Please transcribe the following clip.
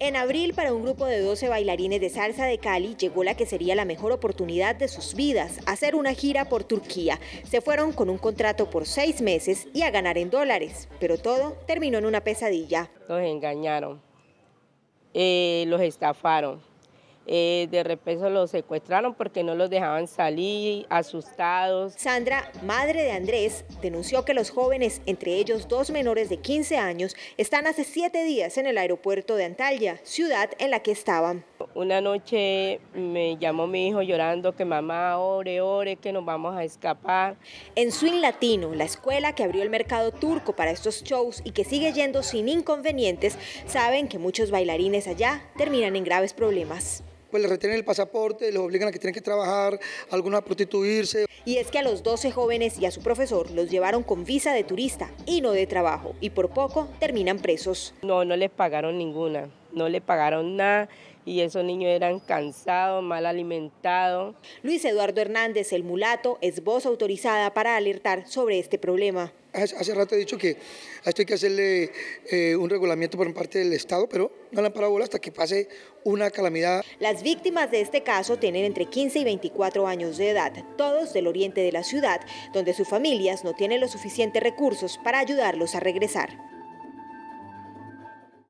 En abril, para un grupo de 12 bailarines de salsa de Cali, llegó la que sería la mejor oportunidad de sus vidas, hacer una gira por Turquía. Se fueron con un contrato por seis meses y a ganar en dólares, pero todo terminó en una pesadilla. Los engañaron, eh, los estafaron, eh, de repente los secuestraron porque no los dejaban salir, asustados. Sandra, madre de Andrés, denunció que los jóvenes, entre ellos dos menores de 15 años, están hace siete días en el aeropuerto de Antalya, ciudad en la que estaban. Una noche me llamó mi hijo llorando que mamá ore, ore, que nos vamos a escapar. En Swing Latino, la escuela que abrió el mercado turco para estos shows y que sigue yendo sin inconvenientes, saben que muchos bailarines allá terminan en graves problemas pues les retienen el pasaporte, les obligan a que tienen que trabajar, algunos a prostituirse. Y es que a los 12 jóvenes y a su profesor los llevaron con visa de turista y no de trabajo, y por poco terminan presos. No, no les pagaron ninguna no le pagaron nada y esos niños eran cansados, mal alimentados. Luis Eduardo Hernández, el mulato, es voz autorizada para alertar sobre este problema. Hace rato he dicho que esto hay que hacerle eh, un regulamiento por parte del Estado, pero no la han hasta que pase una calamidad. Las víctimas de este caso tienen entre 15 y 24 años de edad, todos del oriente de la ciudad, donde sus familias no tienen los suficientes recursos para ayudarlos a regresar.